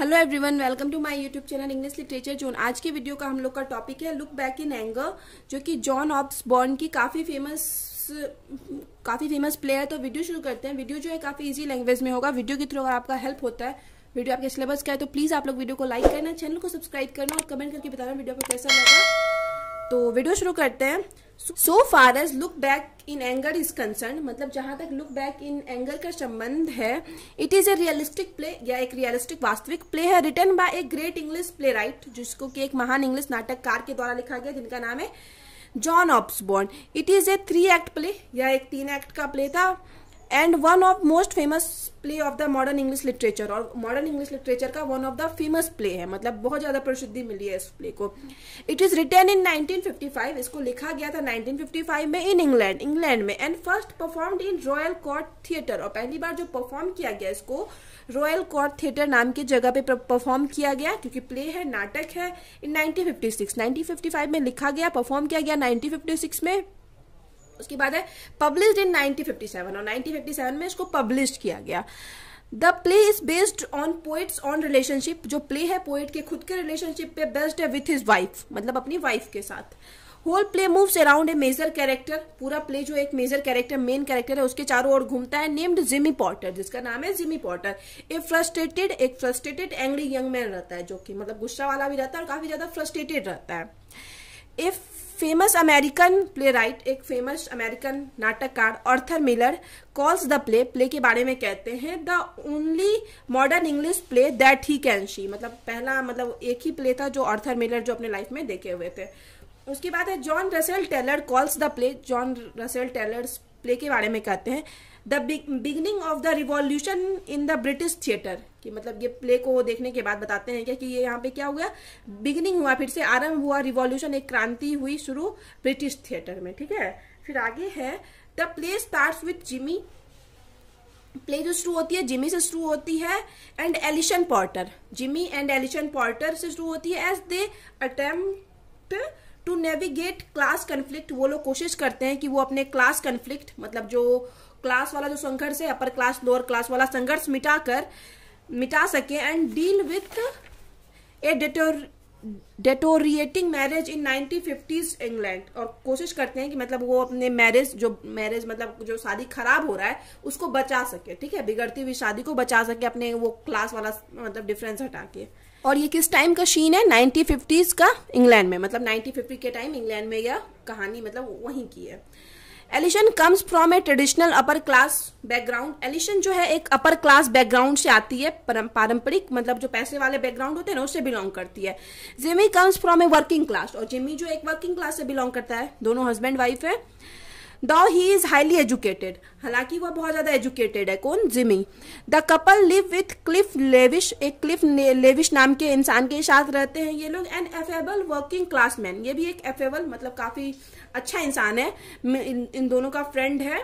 hello everyone welcome to my YouTube channel English literature zone आज की video का हम लोग का टॉपिक है लुक बैक इन एंगर जो कि जॉन ऑब्स बॉर्न की काफ़ी फेमस काफ़ी फेमस प्लेयर है तो वीडियो शुरू करते हैं वीडियो जो है काफ़ी इजी लैंग्वेज में होगा वीडियो के थ्रू अगर आपका हेल्प होता है वीडियो आपके सिलेबस का है तो प्लीज़ आप लोग वीडियो को लाइक करना चैनल को सब्सक्राइब करना और कमेंट करके बताना वीडियो को कैसा लगा तो वीडियो शुरू करते हैं so far as look back in anger is concern मतलब जहां तक लुक बैक इन एंगर का संबंध है it is a realistic play या एक रियलिस्टिक वास्तविक प्ले है written by a great English playwright जिसको कि एक महान इंग्लिश नाटककार के द्वारा लिखा गया जिनका नाम है John Osborne it is a three act play या एक तीन एक्ट का प्ले था and one of most famous play of the modern English literature और मॉडर्न इंग्लिश लिटरेचर का one of the famous play है मतलब बहुत ज़्यादा प्रसिद्धि मिली है इस प्ले को इट इज़ रिटर्न इन 1955 इसको लिखा गया था 1955 में इन इंग्लैंड इंग्लैंड में and first performed in Royal Court Theatre और पहली बार जो परफॉर्म किया गया इसको रॉयल कोर्ट थिएटर नाम की जगह पे परफॉर्म किया गया क्योंकि प्ले है नाटक है इन 1956 1955 में लिखा गया परफॉर्म किया गया 1956 में उसके बाद है पब्लिश इन 1957 और 1957 में इसको पब्लिश किया गया the play is based on poet's on relationship जो प्ले है पोइट के खुद के रिलेशनशिप पे बेस्ड है विथ हिज वाइफ मतलब अपनी वाइफ के साथ whole play moves around a major character पूरा प्ले जो एक मेजर कैरेक्टर मेन कैरेक्टर है उसके चारों ओर घूमता है नेम्ड जिमी पॉटर जिसका नाम है जिमी पॉटर ए फ्रस्ट्रेटेड एक फ्रस्ट्रेटेड एंग्री यंग मैन रहता है जो कि मतलब गुस्सा वाला भी रहता है और काफी ज्यादा फ्रस्ट्रेटेड रहता है a famous American playwright एक फेमस अमेरिकन नाटककार Arthur Miller calls the play play के बारे में कहते हैं the only modern English play that he can she मतलब पहला मतलब एक ही प्ले था जो ऑर्थर मिलर जो अपने लाइफ में देखे हुए थे उसके बाद है John Russell Taylor calls the play John Russell Taylor play के बारे में कहते हैं the beginning of the revolution in the British theatre कि मतलब ये प्ले को देखने के बाद बताते हैं क्या कि ये यहाँ पे क्या हो गया बिगनिंग हुआ फिर से आरंभ हुआ रिवॉल्यूशन एक क्रांति हुई शुरू ब्रिटिश थिएटर में ठीक है फिर आगे है the play start with Jimmy play जो शुरू होती है जिमी से शुरू होती है and Alison Porter Jimmy and Alison Porter से शुरू होती है as they attempt to navigate class conflict वो लोग कोशिश करते हैं कि वो अपने क्लास कन्फ्लिक्ट मतलब जो क्लास वाला जो संघर्ष है अपर क्लास लोअर क्लास वाला संघर्ष मिटाकर मिटा सके and deal with a deter deteriorating marriage in nineteen fifties England और कोशिश करते हैं कि मतलब वो अपने मैरिज जो मैरिज मतलब जो शादी खराब हो रहा है उसको बचा सके ठीक है बिगड़ती हुई शादी को बचा सके अपने वो क्लास वाला मतलब डिफरेंस हटा के और ये किस टाइम का शीन है नाइनटीन फिफ्टीज़ का इंग्लैंड में मतलब नाइनटीन फिफ्टी के टाइम इंग्लैंड में यह कहानी मतलब वहीं की है Alison comes from a traditional upper class background Alison जो है एक अपर क्लास बैकग्राउंड से आती है पारंपरिक मतलब जो पैसे वाले बैकग्राउंड होते हैं ना उससे बिलोंग करती है Jimmy comes from a working class और जिमी जो एक वर्किंग क्लास से बिलोंग करता है दोनों हस्बैंड वाइफ है दो ही इज हाईली एजुकेटेड हालांकि वह बहुत ज़्यादा एजुकेटेड है कौन Jimmy the couple live with Cliff Lewis एक क्लिफ लेविश नाम के इंसान के साथ रहते हैं ये लोग an affable working class man ये भी एक एफेबल मतलब काफ़ी अच्छा इंसान है इन, इन दोनों का फ्रेंड है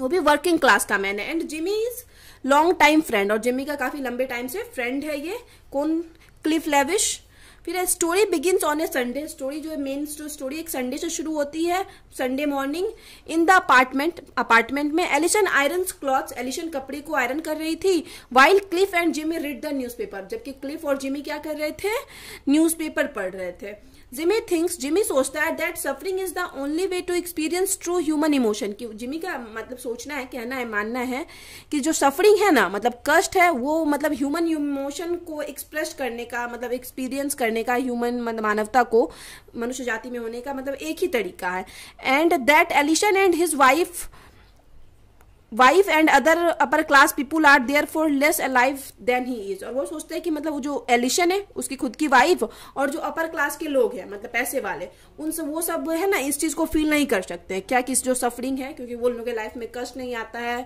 वो भी वर्किंग क्लास का मैन है and Jimmy is long time friend और जिमी का काफ़ी लंबे टाइम से फ्रेंड है ये कौन क्लिफ लेविश फिर story begins on a Sunday story जो है मेन स्टोरी एक संडे से शुरू होती है Sunday morning in the apartment apartment में एलिशन आयरन क्लॉथ एलिशन कपड़े को आयरन कर रही थी while Cliff and Jimmy read the newspaper जबकि क्लिफ और जिमी क्या कर रहे थे न्यूज़पेपर पढ़ रहे थे जिमी थिंक्स जिमी सोचता है that suffering is the only way to experience true human emotion की जिमी का मतलब सोचना है कहना है मानना है कि जो सफरिंग है ना मतलब कष्ट है वो मतलब ह्यूमन इमोशन को एक्सप्रेस करने का मतलब एक्सपीरियंस करने का ह्यूमन मानवता को मनुष्य जाति में होने का मतलब एक ही तरीका है and that Alishan and his wife wife and other upper class people are there for less alive than he is और वो सोचते हैं कि मतलब वो जो एलिशन है उसकी खुद की वाइफ और जो अपर क्लास के लोग हैं मतलब पैसे वाले उन सब वो सब है ना इस चीज़ को फील नहीं कर सकते क्या किस जो सफरिंग है क्योंकि वो लोगों के लाइफ में कष्ट नहीं आता है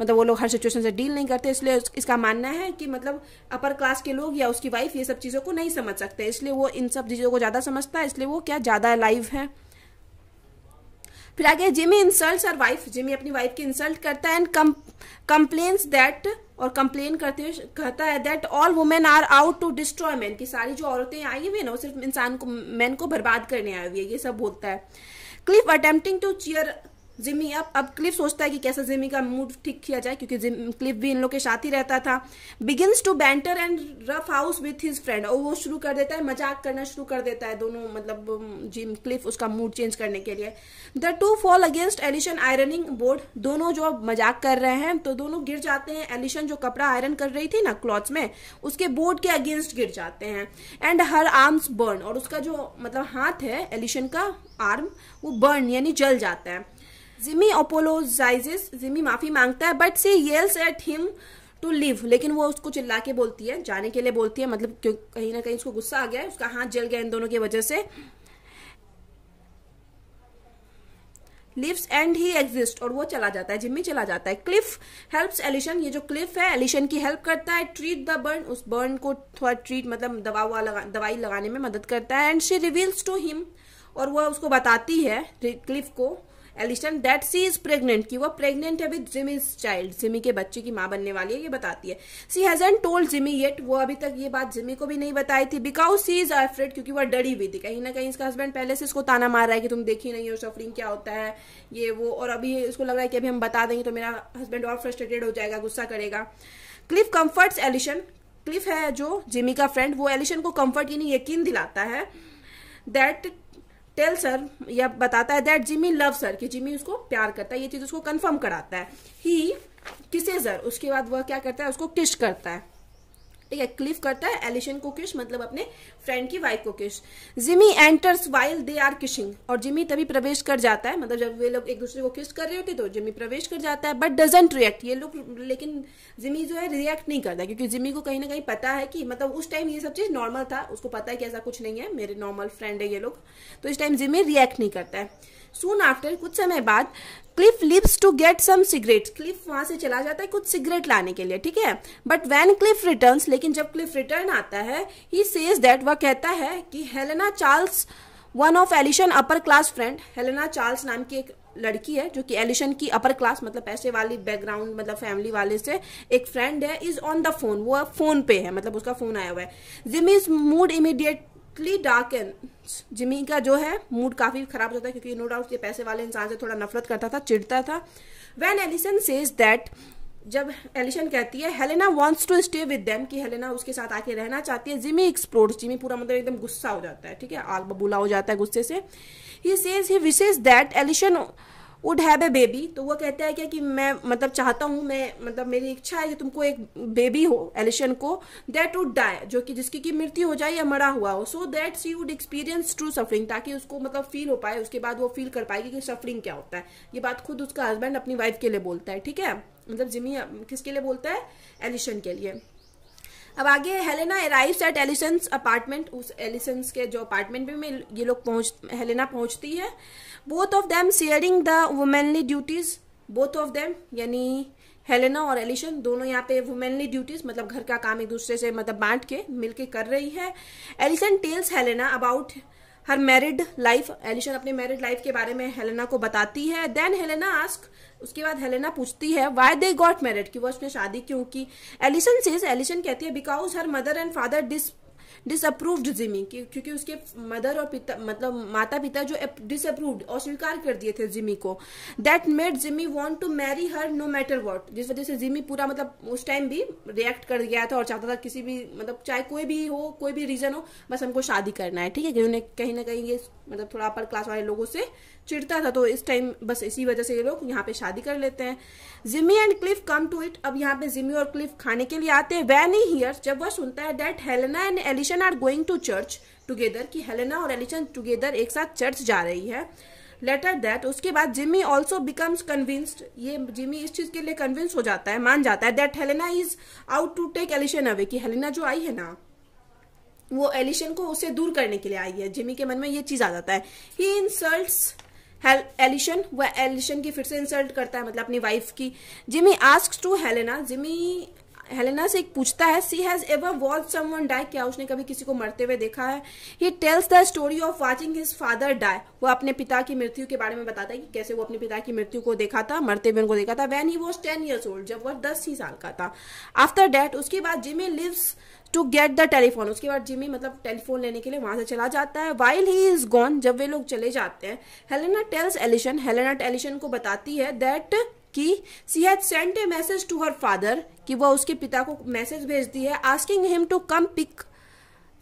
मतलब वो लोग हर सिचुएशन से डील नहीं करते इसलिए इसका मानना है कि मतलब अपर क्लास के लोग या उसकी वाइफ ये सब चीज़ों को नहीं समझ सकते इसलिए वो इन सब चीज़ों को ज़्यादा समझता है इसलिए वो क्या ज़्यादा अलाइव है फिर आगे जिमी इंसल्ट और वाइफ जिमी अपनी वाइफ की इंसल्ट करता है एंड कंप्लेन्स दैट और कंप्लेन करते हुए कहता है that all women are out to destroy man की सारी जो औरतें आई हुई है ना वो सिर्फ इंसान को मैन को बर्बाद करने आई हुई है ये सब बोलता है Cliff attempting to cheer Jimmy अब अब क्लिफ सोचता है कि कैसे जिमी का मूड ठीक किया जाए क्योंकि क्लिफ भी इन लोग के साथ ही रहता था begins to banter and rough house with his friend और वो शुरू कर देता है मजाक करना शुरू कर देता है दोनों मतलब जिम क्लिफ उसका मूड चेंज करने के लिए the two fall against Alison ironing board दोनों जो अब मजाक कर रहे हैं तो दोनों गिर जाते हैं एलिशन जो कपड़ा आयरन कर रही थी ना क्लॉथ्स में उसके बोर्ड के अगेंस्ट गिर जाते हैं एंड हर आर्म्स बर्न और उसका जो मतलब हाथ है एलिशन का आर्म वो बर्न यानी जल जाता है जिमी अपोलोजाइजिस जिमी माफी मांगता है but she yells at him to leave लेकिन वो उसको चिल्ला के बोलती है जाने के लिए बोलती है मतलब कहीं ना कहीं उसको गुस्सा आ गया है उसका हाथ जल गया इन दोनों की वजह से लिव्स एंड ही एग्जिस्ट और वो चला जाता है जिम्मी चला जाता है क्लिफ हेल्प्स एलिशन ये जो क्लिफ है एलिशन की हेल्प करता है ट्रीट द बर्न उस बर्न को थोड़ा ट्रीट मतलब दवा लगा, दवाई लगाने में मदद करता है and she reveals to him और वो उसको बताती है क्लिफ को Alison that she is pregnant कि वो प्रेग्नेंट है विद जिमी चाइल्ड जिमी के बच्चे की माँ बनने वाली है ये बताती है she an told Jimmy yet वो अभी तक ये बात जिमी को भी नहीं बताई थी बिकॉज सी इज अफ्रेड क्योंकि वो डरी हुई थी कहीं ना कहीं इसका हस्बैंड पहले से इसको ताना मार रहा है कि तुम देखी नहीं हो सफरिंग क्या होता है ये वो और अभी इसको लग रहा है कि अभी हम बता देंगे तो मेरा हस्बैंड और फ्रस्ट्रेटेड हो जाएगा गुस्सा करेगा क्लिफ कम्फर्ट्स एलिशन क्लिफ है जो जिमी का फ्रेंड वो एलिशन को कम्फर्ट यानी यकीन दिलाता है दैट टेल सर या बताता है दैट जिमी लव सर कि जिमी उसको प्यार करता है ये चीज उसको कंफर्म कराता है ही किसे सर उसके बाद वह क्या करता है उसको किश करता है एक एक्लिफ करता है एलिशन को किश मतलब अपने फ्रेंड की वाइफ को kiss Jimmy enters while they are kissing और जिमी तभी प्रवेश कर जाता है मतलब जब वे लोग एक दूसरे को किस कर रहे होते तो जिमी प्रवेश कर जाता है बट डजेंट रिएक्ट ये लोग लेकिन जिमी जो है रिएक्ट नहीं करता क्योंकि जिमी को कहीं ना कहीं पता है कि मतलब उस टाइम ये सब चीज नॉर्मल था उसको पता है कि ऐसा कुछ नहीं है मेरे नॉर्मल फ्रेंड है ये लोग तो इस टाइम जिमी रिएक्ट नहीं करता है सून आफ्टर कुछ समय बाद Cliff leaves to get some cigarette Cliff वहां से चला जाता है कुछ सिगरेट लाने के लिए ठीक है बट वैन क्लिफ रिटर्न लेकिन जब क्लिफ रिटर्न आता है ही सेज दैट वह कहता है कि Helena Charles one of Alison upper class friend Helena Charles नाम की एक लड़की है जो कि एलिशन की अपर क्लास मतलब पैसे वाली बैकग्राउंड मतलब फैमिली वाले से एक फ्रेंड है इज ऑन द फोन वो फोन पे है मतलब उसका फोन आया हुआ है Jimmy's mood immediate darkly dark Jimmy का जो है मूड काफी खराब हो जाता है क्योंकि नो डाउट ये पैसे वाले इंसान से थोड़ा नफरत करता था चिढ़ता था वैन एलिसन सेज दैट जब एलिशन कहती है Helena wants to stay with them कि हेलेना उसके साथ आके रहना चाहती है जिमी एक्सप्लोर्स जिमी पूरा मतलब एकदम गुस्सा हो जाता है ठीक है आग बबूला हो जाता है गुस्से से ही says he wishes that Alison would have a baby तो वो कहता है क्या कि मैं मतलब चाहता हूँ मैं मतलब मेरी इच्छा है कि तुमको एक बेबी हो एलिशन को दैट वुड डाई जो कि जिसकी की मृत्यु हो जाए या मरा हुआ हो so that she would experience true suffering ताकि उसको मतलब फील हो पाए उसके बाद वो फील कर पाएगी कि सफरिंग क्या होता है ये बात खुद उसका हस्बैंड अपनी वाइफ के लिए बोलता है ठीक है मतलब जिमी किसके लिए बोलता है एलिशन के लिए अब आगे Helena arrives at Alison's apartment उस एलिसंस के जो अपार्टमेंट में ये लोग पहुंच हेलेना पहुंचती है both of them sharing the womanly duties both of them यानी हेलेना और एलिशन दोनों यहाँ पे वुमेनली ड्यूटीज मतलब घर का काम एक दूसरे से मतलब बांट के मिलके कर रही है Allison tells Helena about her married life Alison अपने मैरिड लाइफ के बारे में हेलेना को बताती है देन हेलेना आस्क उसके बाद हेलेना पूछती है वाई दे गॉट मैरिड कि वो उसने शादी क्यों की एलिशन सेज एलिशन कहती है because her mother and father dis disapproved Jimmy क्योंकि उसके मदर और पिता मतलब माता पिता जो डिसअप्रूव्ड और स्वीकार कर दिए थे जिमी को that made Jimmy want to marry her no matter what जिस वजह से जिमी पूरा मतलब उस टाइम भी रिएक्ट कर गया था और चाहता था किसी भी मतलब चाहे कोई भी हो कोई भी रीजन हो बस हमको शादी करना है ठीक है उन्हें कहीं ना कहीं ये मतलब थोड़ा अपर क्लास वाले लोगों से चिढ़ता था तो इस टाइम बस इसी वजह से ये लोग यहाँ पे शादी कर लेते हैं Jimmy and Cliff come to it अब यहाँ पे जिमी और क्लिफ खाने के लिए आते हैं वैन ही हियर जब वह सुनता है that Helena and Alison are going to church together कि हेलेना और एलिशन टुगेदर एक साथ चर्च जा रही है लेटर दैट उसके बाद जिमी ऑल्सो बिकम्स कन्विंस्ड ये जिमी इस चीज के लिए कन्विंस हो जाता है मान जाता है that Helena is out to take Alison away कि हेलेना जो आई है ना वो एलिशन को उसे दूर करने के लिए आई है जिमी के मन में ये चीज आ जाता है ही इंसल्ट एलिशन वह एलिशन की फिर से इंसल्ट करता है मतलब अपनी वाइफ की Jimmy ask to Helena Jimmy Helena से एक पूछता है she has ever watch someone die क्या उसने कभी किसी को मरते हुए देखा है he tells the story of watching his father die वो अपने पिता की मृत्यु के बारे में बताता है कि कैसे वो अपने पिता की मृत्यु को देखा था मरते हुए उनको देखा था when he was ten years old जब वह दस ही साल का था आफ्टर डैट उसके बाद Jimmy leaves to get the telephone उसके बाद जिमी मतलब टेलीफोन लेने के लिए वहां से चला जाता है वाइल ही इज गॉन जब वे लोग चले जाते हैं Helena tells Alison Helena Alison को बताती है दैट कि she had sent a message to her father कि वह उसके पिता को मैसेज भेजती है asking him to come pick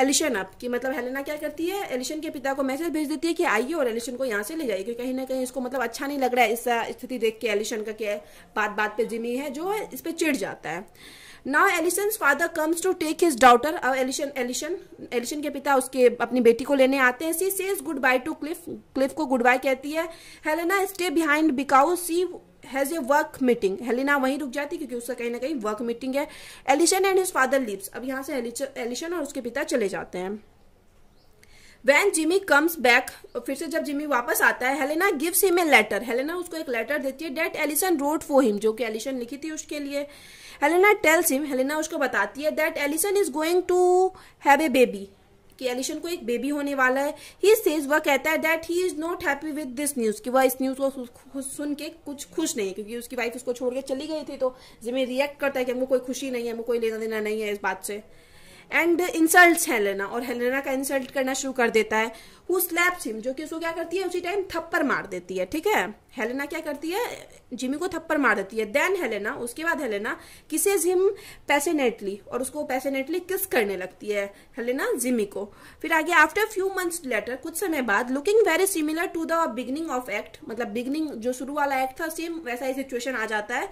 Alison up कि मतलब हेलेना क्या करती है एलिशन के पिता को मैसेज भेज देती है कि आइए और एलिशन को यहाँ से ले जाइए क्योंकि कहीं ना कहीं इसको मतलब अच्छा नहीं लग रहा है इस स्थिति देख के एलिशन का क्या बात बात पे जिमी है जो है इस पर चिड़ जाता है now Alison's father comes to take his daughter Alison Alison Alison के पिता उसके अपनी बेटी को लेने आते हैं she says good bye to Cliff Cliff को गुड बाय कहती है Helena stay behind because she has a work meeting Helena वहीं रुक जाती क्योंकि उसका कहीं ना कहीं वर्क मीटिंग है Alison and his father leaves अब यहाँ से एलिशन और उसके पिता चले जाते हैं वैन जिमी कम्स बैक फिर से जब जिमी वापस आता है Helena gives him a letter Helena उसको एक लेटर देती है that Alison wrote for him जो कि एलिसन लिखी थी उसके लिए हेलेना टेल्स हिम हेलेना उसको बताती है that Alison is going to have a baby कि एलिशन को एक बेबी होने वाला है ही सेज वह कहता है that he is not happy with this news कि वह इस न्यूज को सुन के कुछ खुश नहीं है क्योंकि उसकी वाइफ उसको छोड़ के चली गई थी तो जिम्मे रिएक्ट करता है कि हमको कोई खुशी नहीं है हमको कोई लेना देना नहीं है इस बात से एंड इंसल्ट हेलेना और हेलेना का इंसल्ट करना शुरू कर देता है हु स्लैप्स हिम जो कि उसको क्या करती है उसी टाइम थप्पर मार देती है ठीक है हेलेना क्या करती है जिमी को थप्पर मार देती है देन हेलेना उसके बाद हेलेना किसे जिम पैसेनेटली और उसको पैसेनेटली किस करने लगती है हेलेना जिमी को फिर आगे आफ्टर फ्यू मंथ्स लेटर कुछ समय बाद looking very similar to the beginning of act मतलब बिगनिंग जो शुरू वाला एक्ट था सेम वैसा ही सिचुएशन आ जाता है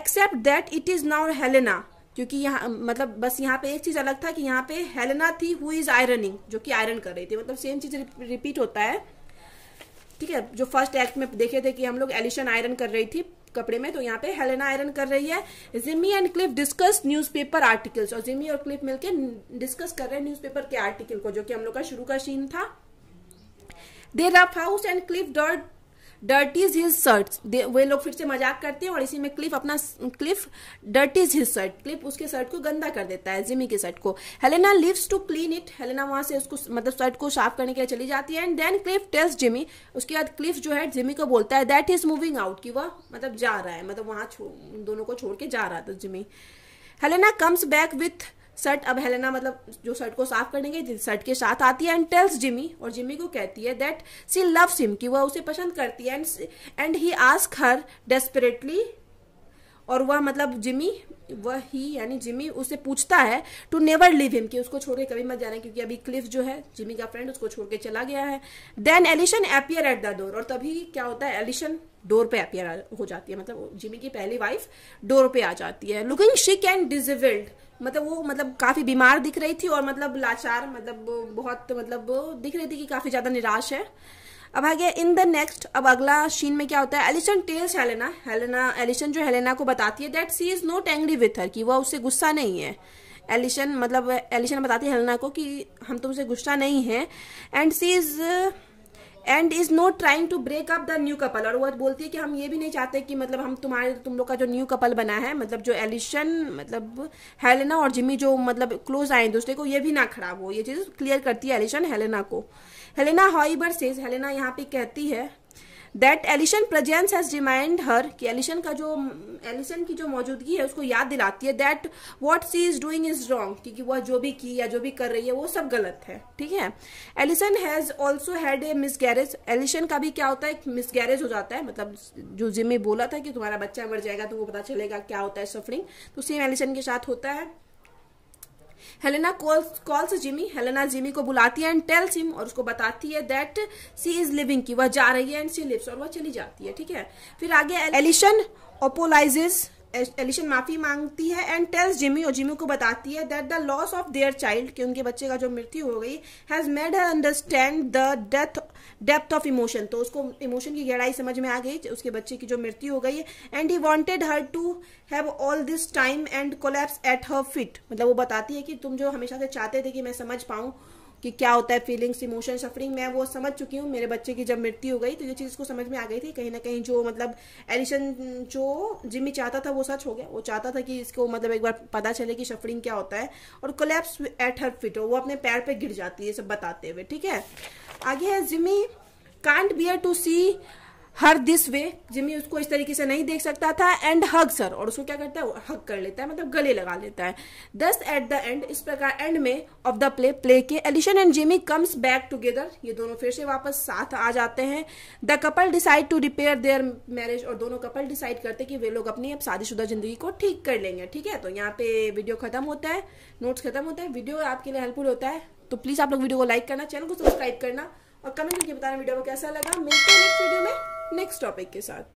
except that it is now Helena क्योंकि यहाँ मतलब बस यहाँ पे एक चीज अलग था कि यहाँ पे हेलेना थी हु इज आयरनिंग जो कि आयरन कर रही थी मतलब सेम चीज रिपीट होता है ठीक है जो फर्स्ट एक्ट में देखे थे कि हम लोग एलिशन आयरन कर रही थी कपड़े में तो यहाँ पे हेलेना आयरन कर रही है Jimmy and Cliff discuss paper articles और जिमी और क्लिफ मिलकर डिस्कस कर रहे हैं न्यूज के आर्टिकल को जो कि हम लोग का शुरू का सीन था they rough house and Cliff dot dirties his shirt वे लोग फिर से मजाक करते हैं और इसी में क्लिफ अपना Cliff dirties his shirt Cliff उसके शर्ट को गंदा कर देता है जिमी के शर्ट को Helena leaves to clean it Helena वहां से उसको मतलब शर्ट को साफ करने के लिए चली जाती है and then Cliff test Jimmy उसके बाद क्लिफ जो है जिमी को बोलता है दैट इज मूविंग आउट कि वह मतलब जा रहा है मतलब वहां दोनों को छोड़ के जा रहा था Jimmy Helena comes back with shirt Helena मतलब जो सर्ट को साफ करने गई सर्ट के साथ आती है एंड टेल्स जिमी और जिमी को कहती है दैट सी लव्स हिम कि वह उसे पसंद करती है and and he ask her desperately और वह मतलब जिमी वह ही यानी जिमी उसे पूछता है टू नेवर लिव हिम कि उसको छोड़ के कभी मत जाना क्योंकि अभी क्लिफ जो है जिमी का फ्रेंड उसको छोड़ के चला गया है then Alison appear at the door और तभी क्या होता है एलिशन डोर पे अपियर हो जाती है मतलब जिमी की पहली वाइफ डोर पे आ जाती है लुकिंग शिक एंड डिजेबल्ड मतलब वो मतलब काफी बीमार दिख रही थी और मतलब लाचार मतलब बहुत मतलब दिख रही थी कि काफी ज्यादा निराश है अब आ गया इन द नेक्स्ट अब अगला सीन में क्या होता है Allison tells Helena Helena Allison जो हेलेना को बताती है that she is not angry with her कि वह उससे गुस्सा नहीं है एलिशन मतलब एलिशन बताती है हेलेना को कि हम तुमसे गुस्सा नहीं है and she is and is not trying to break up the new couple और वो बोलती है कि हम ये भी नहीं चाहते कि मतलब हम तुम्हारे तुम लोग का जो न्यू कपल बना है मतलब जो एलिशन मतलब हेलेना और जिमी जो मतलब क्लोज आए दूसरे को ये भी ना खराब हो ये चीज़ क्लियर करती है एलिशन हेलेना को हेलेना हॉईबर सेज हेलेना यहाँ पे कहती है that Allison presence has remind her कि एलिशन का जो एलिसन की जो मौजूदगी है उसको याद दिलाती है that what she is doing is wrong क्योंकि वह जो भी की या जो भी कर रही है वो सब गलत है ठीक है Allison has also had a miscarriage Allison का भी क्या होता है मिस गैरेज हो जाता है मतलब जो जिम्मे बोला था कि तुम्हारा बच्चा मर जाएगा तो वो पता चलेगा क्या होता है सफरिंग तो सेम एलिशन के साथ होता है Helena calls calls Jimmy Helena Jimmy को बुलाती है एंड टेल्स हिम और उसको बताती है दैट सी इज लिविंग की वह जा रही है एंड सी लिव्स और वह चली जाती है ठीक है फिर आगे एलिशन ओपोलाइजेज एलिशन माफी मांगती है एंड टेल्स जिमी और जिमी को बताती है that the loss of their child कि उनके बच्चे का जो मृत्यु हो गई has made her understand the death depth of emotion तो उसको इमोशन की गहराई समझ में आ गई उसके बच्चे की जो मृत्यु हो गई है and he wanted her to have all this time and collapse at her feet मतलब वो बताती है कि तुम जो हमेशा से चाहते थे कि मैं समझ पाऊँ कि क्या होता है फीलिंग्स इमोशन सफरिंग मैं वो समझ चुकी हूँ मेरे बच्चे की जब मृत्यु हो गई तो ये चीज़ को समझ में आ गई थी कहीं ना कहीं जो मतलब एलिशन जो जिम्मी चाहता था वो सच हो गया वो चाहता था कि इसको मतलब एक बार पता चले कि सफरिंग क्या होता है और कोलेप्स एट हर फिट हो वो अपने पैर पर गिर जाती है सब बताते हुए ठीक है आगे है Jimmy can't bear to see her this way Jimmy उसको इस तरीके से नहीं देख सकता था एंड हग सर और उसको क्या करता है हग कर लेता है मतलब गले लगा लेता है दस एट द एंड इस प्रकार एंड में ऑफ द प्ले प्ले के Allison and Jimmy comes back together ये दोनों फिर से वापस साथ आ जाते हैं the couple decide to repair their marriage और दोनों कपल डिसाइड करते कि वे लोग अपनी अब शादीशुदा जिंदगी को ठीक कर लेंगे ठीक है तो यहाँ पे वीडियो खत्म होता है नोट्स खत्म होता है वीडियो आपके लिए हेल्पफुल होता है तो प्लीज़ आप लोग वीडियो को लाइक करना चैनल को सब्सक्राइब करना और कमेंट करके बताना वीडियो को कैसा लगा मिलते हैं नेक्स्ट वीडियो में नेक्स्ट टॉपिक के साथ